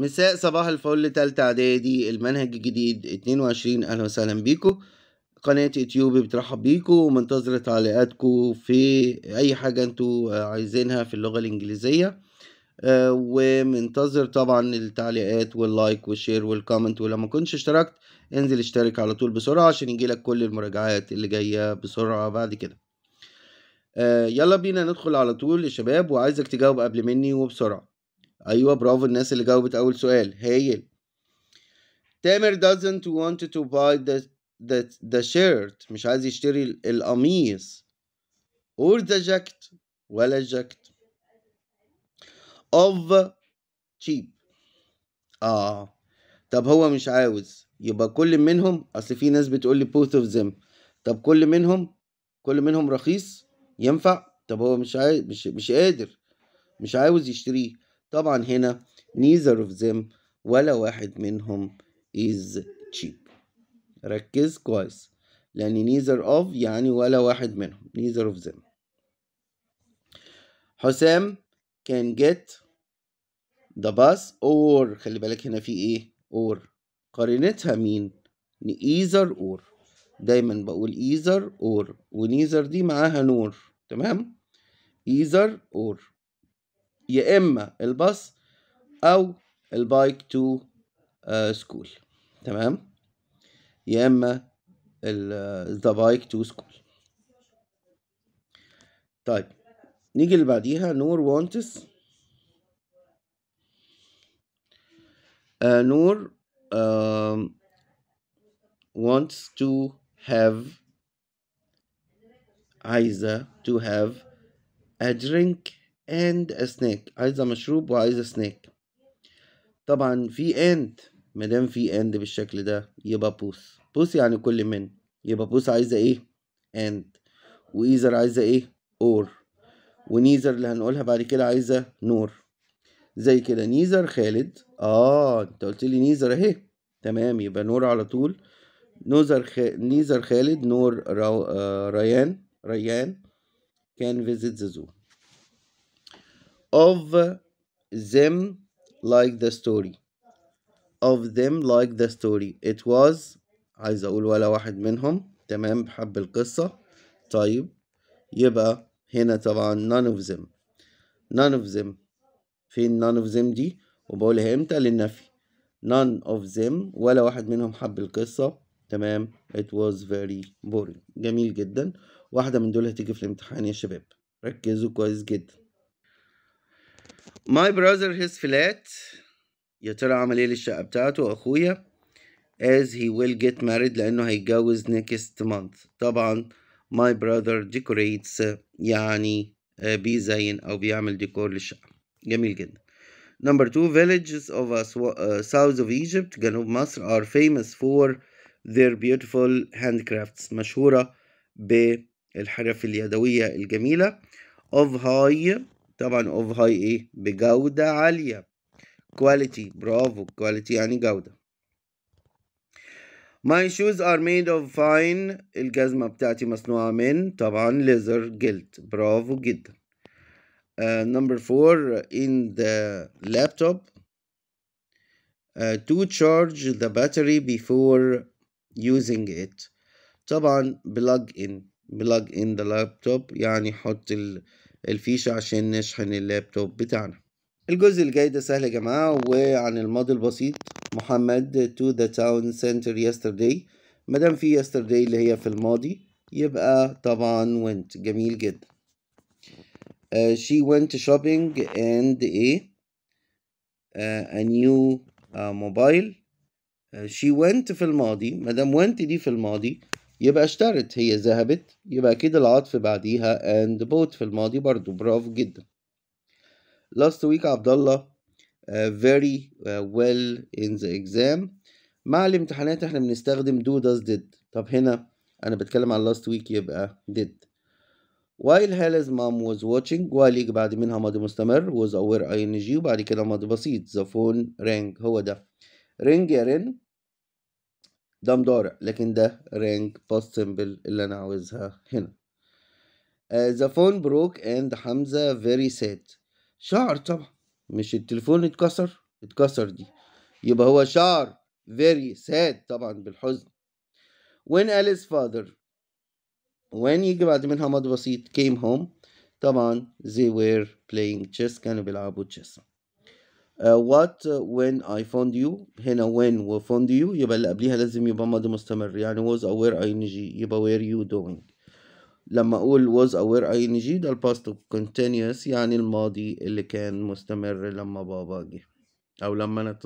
مساء صباح الفل تالتة اعدادي المنهج الجديد اتنين وعشرين اهلا وسهلا بيكو قناة يوتيوب بترحب بيكو ومنتظرة تعليقاتكو في اي حاجة انتو عايزينها في اللغة الانجليزية آه، ومنتظر طبعا التعليقات واللايك والشير والكومنت ولما كنتش اشتركت انزل اشترك على طول بسرعة عشان يجيلك كل المراجعات اللي جاية بسرعة بعد كده آه، يلا بينا ندخل على طول يا شباب وعايزك تجاوب قبل مني وبسرعة ايوه برافو الناس اللي جاوبت اول سؤال هايل تامر doesn't want to buy the the the shirt مش عايز يشتري القميص or the jacket ولا الجاكت of cheap اه طب هو مش عاوز يبقى كل منهم اصل في ناس بتقول لي both of them طب كل منهم كل منهم رخيص ينفع طب هو مش عايز مش مش قادر مش عاوز يشتريه طبعا هنا neither of them ولا واحد منهم is cheap ركز كويس لأن neither of يعني ولا واحد منهم neither of them حسام can get the bus or خلي بالك هنا في ايه or قارنتها مين either or دايما بقول either or ونيزر دي معاها نور تمام either or يا اما الباص او البايك تو آه، سكول تمام يا اما ذا بايك تو سكول طيب نيجي اللي بعديها نور وانتس آه نور آه wants to have عايزة to have a drink and a snack عايزة مشروب وعايزة سناك طبعا في and مادام في and بالشكل ده يبقى بوس بوس يعني كل من يبقى بوس عايزة ايه and وإيزر عايزة ايه or ونيزر اللي هنقولها بعد كده عايزة نور زي كده نيزر خالد اه انت قلت لي نيزر اهي تمام يبقى نور على طول نوزر خ... نيزر خالد نور رو... آه... ريان ريان كان فيزيت ذا زو of them like the story of them like the story it was عايز اقول ولا واحد منهم تمام بحب القصة طيب يبقى هنا طبعا none of them none of them فين none of them دي وبقولها امتى للنفي none of them ولا واحد منهم حب القصة تمام it was very boring جميل جدا واحدة من دول هتيجي في الامتحان يا شباب ركزوا كويس جدا My brother his flat يا ترى عمل ايه للشقه بتاعته أخويا as he will get married لأنه هيتجوز next month طبعا my brother decorates يعني بيزين أو بيعمل ديكور للشقة جميل جدا number two villages of south of Egypt جنوب مصر are famous for their beautiful handcrafts مشهورة بالحرف اليدوية الجميلة of high طبعا اوف هاي ايه بجودة عالية كواليتي برافو كواليتي يعني جودة My shoes are made of fine الجزمة بتاعتي مصنوعة من طبعا leather جلد برافو جدا uh, number four in the laptop uh, to charge the battery before using it طبعا plug in plug in the laptop يعني حط ال الفيشة عشان نشحن اللابتوب بتاعنا الجزء الجاي ده سهل يا جماعة وعن الماضي البسيط محمد to the town center yesterday مادام في yesterday اللي هي في الماضي يبقى طبعا went جميل جدا uh, she went shopping and a uh, a new uh, mobile uh, she went في الماضي مادام went دي في الماضي يبقى اشترت هي ذهبت يبقى كده العطف بعديها and bought في الماضي برضو برافو جدا last week عبد الله uh, آه، very uh, well in the exam مع الامتحانات احنا بنستخدم do does did طب هنا انا بتكلم عن last week يبقى did while Hala's mom was watching while يجي بعد منها ماضي مستمر was aware ing وبعد كده ماضي بسيط the phone rang هو ده ring يا رن ده مضارع لكن ده رينج باس سيمبل اللي انا عاوزها هنا ذا فون بروك اند حمزه فيري ساد شعر طبعا مش التليفون اتكسر اتكسر دي يبقى هو شعر very sad طبعا بالحزن when اليس father when يجي بعد منها ماضي بسيط came home طبعا they were playing chess كانوا بيلعبوا chess وات وين اي فوند يو هنا وين وفوند يو يبقى اللي قبليها لازم يبقى ماضي مستمر يعني was aware ing يبقى were you doing لما اقول was aware ing ده الباست continuous يعني الماضي اللي كان مستمر لما بابا جه او لما انا